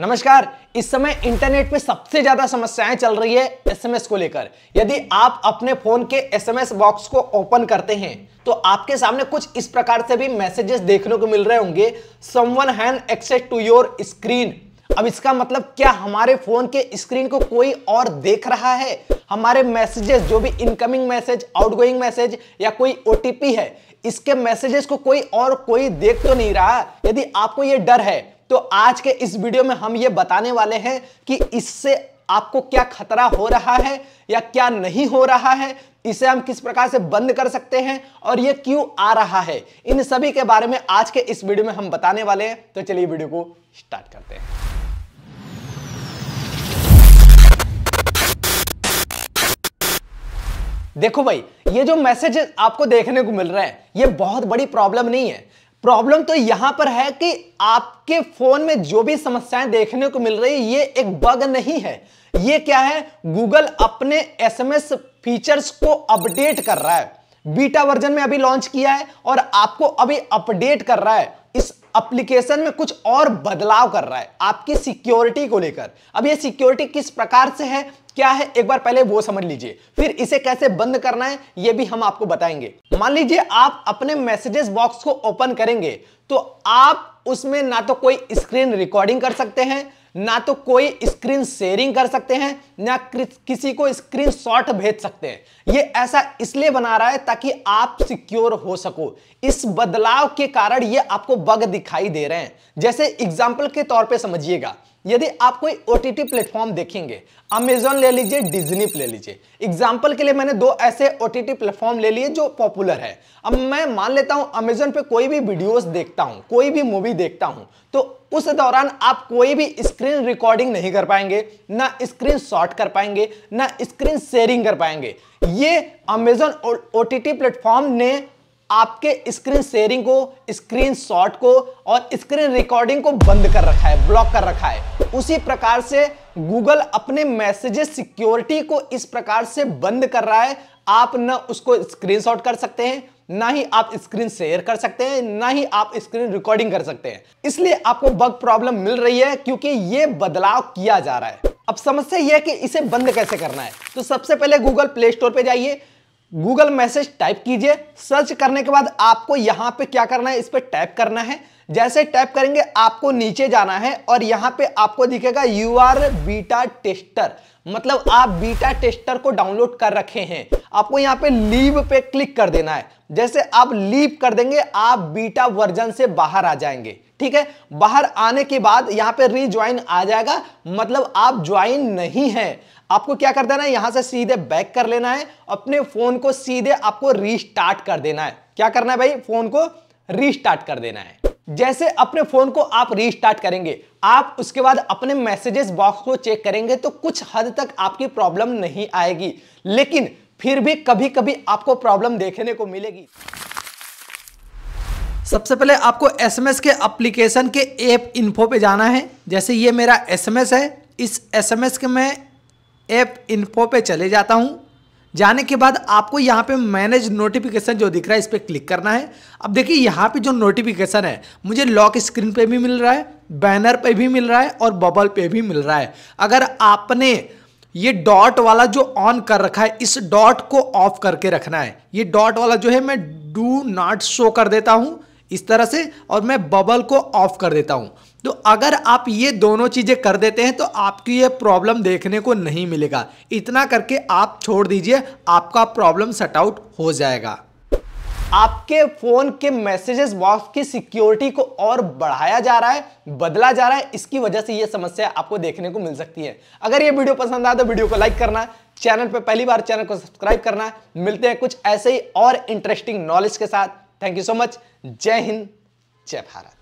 नमस्कार इस समय इंटरनेट में सबसे ज्यादा समस्याएं चल रही है एसएमएस को लेकर यदि आप अपने फोन के एसएमएस बॉक्स को ओपन करते हैं तो आपके सामने कुछ इस प्रकार से भी मैसेजेस देखने को मिल रहे होंगे someone has access to your screen अब इसका मतलब क्या हमारे फोन के स्क्रीन को कोई और देख रहा है हमारे मैसेजेस जो भी इनकमिंग मैसेज आउटगोइंग मैसेज या कोई ओटीपी है इसके मैसेजेस को कोई और कोई देख तो नहीं रहा यदि आपको ये डर है तो आज के इस वीडियो में हम ये बताने वाले हैं कि इससे आपको क्या खतरा हो रहा है या क्या नहीं हो रहा है इसे हम किस प्रकार से बंद कर सकते हैं और ये क्यों आ रहा है इन सभी के बारे में आज के इस वीडियो में हम बताने वाले हैं तो चलिए वीडियो को स्टार्ट करते हैं देखो भाई ये जो मैसेज आपको देखने को मिल रहा है ये बहुत बड़ी प्रॉब्लम नहीं है प्रॉब्लम तो यहां पर है कि आपके फोन में जो भी समस्याएं देखने को मिल रही ये एक बग नहीं है ये क्या है गूगल अपने एसएमएस फीचर्स को अपडेट कर रहा है बीटा वर्जन में अभी लॉन्च किया है और आपको अभी अपडेट कर रहा है इस एप्लीकेशन में कुछ और बदलाव कर रहा है आपकी सिक्योरिटी को लेकर अब ये सिक्योरिटी किस प्रकार से है क्या है एक बार पहले वो समझ लीजिए फिर इसे कैसे बंद करना है ये भी हम आपको बताएंगे मान लीजिए आप अपने मैसेजेस बॉक्स को ओपन करेंगे तो आप उसमें ना तो कोई स्क्रीन रिकॉर्डिंग कर सकते हैं ना तो कोई स्क्रीन शेयरिंग कर सकते हैं ना किसी को स्क्रीन शॉट भेज सकते हैं ये ऐसा इसलिए बना रहा है ताकि आप सिक्योर हो सको इस बदलाव के कारण ये आपको बग दिखाई दे रहे हैं जैसे एग्जाम्पल के तौर पे समझिएगा यदि आप कोई ओ टी प्लेटफॉर्म देखेंगे अमेजोन ले लीजिए डिज्नी ले लीजिए एग्जाम्पल के लिए मैंने दो ऐसे ओ टी प्लेटफॉर्म ले लिए जो पॉपुलर है अब मैं मान लेता हूं अमेजोन पे कोई भी वीडियोस देखता हूं कोई भी मूवी देखता हूं तो उस दौरान आप कोई भी स्क्रीन रिकॉर्डिंग नहीं कर पाएंगे ना स्क्रीन शॉट कर पाएंगे ना स्क्रीन शेयरिंग कर पाएंगे ये Amazon O T T platform ने आपके स्क्रीन शेयरिंग को स्क्रीन शॉट को और स्क्रीन रिकॉर्डिंग को बंद कर रखा है ब्लॉक कर रखा है उसी प्रकार से गूगल अपने मैसेजेस सिक्योरिटी को इस प्रकार से बंद कर रहा है आप न उसको स्क्रीन शॉट कर सकते हैं ना ही आप स्क्रीन शेयर कर सकते हैं ना ही आप स्क्रीन रिकॉर्डिंग कर सकते हैं इसलिए आपको बग प्रॉब्लम मिल रही है क्योंकि ये बदलाव किया जा रहा है अब समस्या यह है कि इसे बंद कैसे करना है तो सबसे पहले गूगल प्ले स्टोर पर जाइए गूगल मैसेज टाइप कीजिए सर्च करने के बाद आपको यहां पे क्या करना है इस पर टाइप करना है जैसे टाइप करेंगे आपको नीचे जाना है और यहां पे आपको दिखेगा यू आर बीटा टेस्टर मतलब आप बीटा टेस्टर को डाउनलोड कर रखे हैं आपको यहाँ पे लीव पे क्लिक कर देना है जैसे आप लीव कर देंगे आप बीटा वर्जन से बाहर आ जाएंगे ठीक है बाहर आने के बाद यहाँ पे रीज्वाइन आ जाएगा मतलब आप ज्वाइन नहीं है आपको क्या कर देना है यहां से सीधे बैक कर लेना है अपने फोन को सीधे आपको रीस्टार्ट कर देना है क्या करना है भाई फोन को रीस्टार्ट कर देना है जैसे अपने फोन को आप रीस्टार्ट करेंगे आप उसके बाद अपने मैसेजेस बॉक्स को चेक करेंगे तो कुछ हद तक आपकी प्रॉब्लम नहीं आएगी लेकिन फिर भी कभी कभी आपको प्रॉब्लम देखने को मिलेगी सबसे पहले आपको एसएमएस के एप्लीकेशन के ऐप इन्फो पे जाना है जैसे ये मेरा एसएमएस है इस एसएमएस के मैं ऐप इन्फो पे चले जाता हूँ जाने के बाद आपको यहाँ पे मैनेज नोटिफिकेशन जो दिख रहा है इस पर क्लिक करना है अब देखिए यहाँ पे जो नोटिफिकेशन है मुझे लॉक स्क्रीन पे भी मिल रहा है बैनर पे भी मिल रहा है और बबल पे भी मिल रहा है अगर आपने ये डॉट वाला जो ऑन कर रखा है इस डॉट को ऑफ करके रखना है ये डॉट वाला जो है मैं डू नॉट शो कर देता हूँ इस तरह से और मैं बबल को ऑफ कर देता हूँ तो अगर आप ये दोनों चीज़ें कर देते हैं तो आपकी ये प्रॉब्लम देखने को नहीं मिलेगा इतना करके आप छोड़ दीजिए आपका प्रॉब्लम सट आउट हो जाएगा आपके फ़ोन के मैसेजेस बॉक्स की सिक्योरिटी को और बढ़ाया जा रहा है बदला जा रहा है इसकी वजह से यह समस्या आपको देखने को मिल सकती है अगर ये वीडियो पसंद आए तो वीडियो को लाइक करना चैनल पर पहली बार चैनल को सब्सक्राइब करना मिलते हैं कुछ ऐसे ही और इंटरेस्टिंग नॉलेज के साथ थैंक यू सो मच जय हिंद जय भारत